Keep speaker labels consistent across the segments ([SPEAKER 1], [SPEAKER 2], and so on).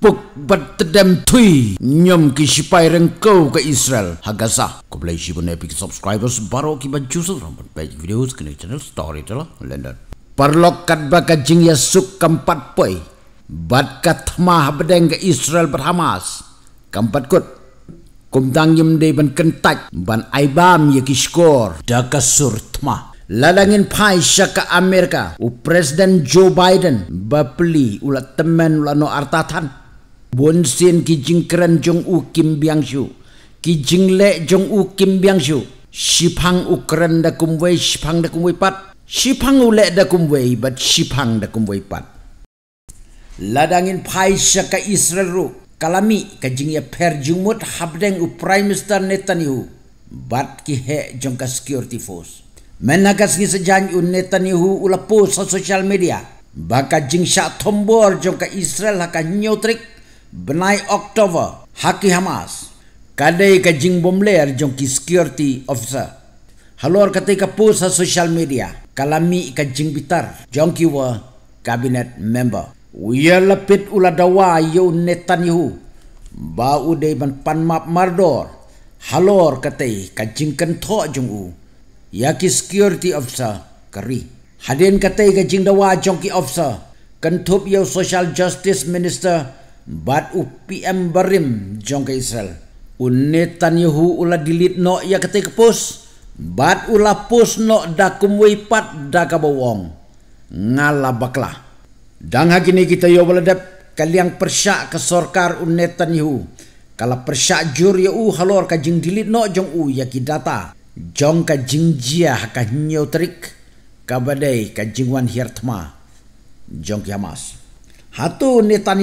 [SPEAKER 1] puk bat tedem tui nyom ki sipai rengkau ke Israel hagasa ko boleh sibun epic subscribers baru ki baju sorang page videos kena channel story tu lah lender perlok kat baka jing ya suk kempat poi bat kat mah bedeng ke Israel berhamas kempat kut kumdang yem day ban kentak ban aibam ya ki skor daka sur tma Ladangin pai syaka Amerika u Presiden Joe Biden bapli ulat temen ulat no artatan Bun kijing ki jong u kim biang shu. Ki jing le jong u kim biang shu. Si pang u kran da kum wei, si da kum wei pat. Si pang u le da kum wei, but si da kum wei pat. Ladangin paisa sya ka Israel ru. Kalami ka jing ya per jing habdeng u prime minister Netanyahu. Bat ki he jong ka security force. Menagas ni sejan u Netanyahu ulapu sa social media. Baka jing sya tombor jong ka Israel haka nyotrik. Benai Oktober, Haki Hamas. Kadai ke jing bom leher jongki security officer. Halor kata ke pusa social media. Kalami ke jing bitar jongki wa kabinet member. Wia lepit ula dawa yo netanihu. bau ude ban panmap mardor. Halor kata ke jing kento jongu. Yaki security officer keri, Hadian kata ke jing dawa jongki officer. Kentup yo social justice minister bat upi embarim jong ke Israel. Unetan yuhu ula dilit no ya ketik pos. bat ula pos no dakum wipat daka bawong. Ngala bakla. Dang hagini kita yo beledep, kaliang persyak ke sorkar unetan yuhu. Kala persyak jur yo u halor kajing dilit no jong u ya kidata. Jong kajing jia haka nyau terik, kabadai wan hiertma. Jong kiamas. Hatu unetan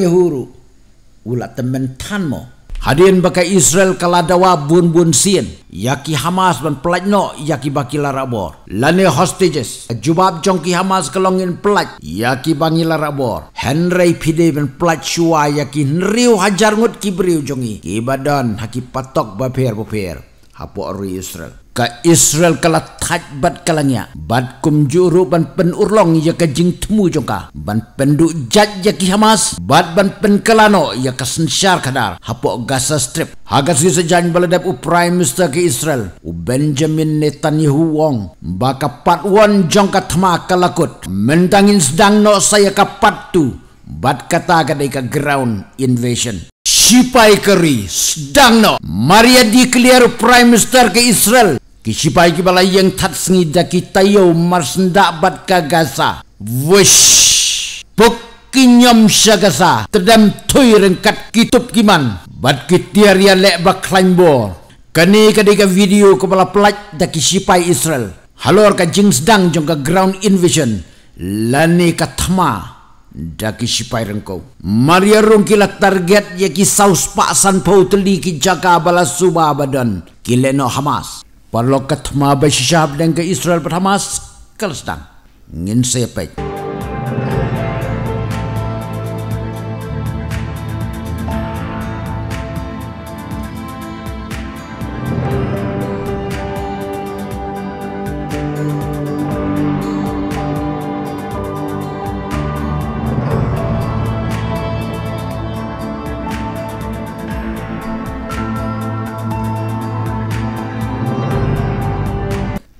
[SPEAKER 1] ula teman mo. Hadin baka Israel kaladawa bun bun sin yaki Hamas ban pelatno yaki baki bor. lani hostages jubab jongki Hamas kelongin pelat yaki bangi bor. Henry pide ban pelat shua yaki nriu hajar ngut kibriu jongi ibadan haki patok bapir bapir hapo ori Israel. Ka Israel kala tajbat bat kalanya, bat kum juru ban pen urlong ya ka jing temu jongka, ban pen du jat ya ki Hamas, bat ban pen kalano ya ka sensyar kadar, hapo Gaza Strip. Haga sisi sejan baladab u Prime Minister ke Israel, u Benjamin Netanyahu Wong, baka part one jongka tema kalakut, mentangin sedang no saya ka part two, bat kata kadai ka ground invasion sipai kari sedang no Maria di prime minister ke Israel ki sipai yang tat sengi kita ki tayo mars ndak bat kagasa. Gaza wish puk kinyom sya Gaza terdam tui rengkat kitub kiman bat ki tiar ya lek bak klaim bo kani kadika video kepala pelat da ki Israel halor kajing sedang jong ground invasion lani ka tamah daki sipai rengkau. Maria rungkila target ya ki saus paksan pauteli ki jaga bala suba badan ki leno Hamas. Parlo katma besi syahab dan ke Israel berhamas, kalsdang. Ngin sepek. Thank you.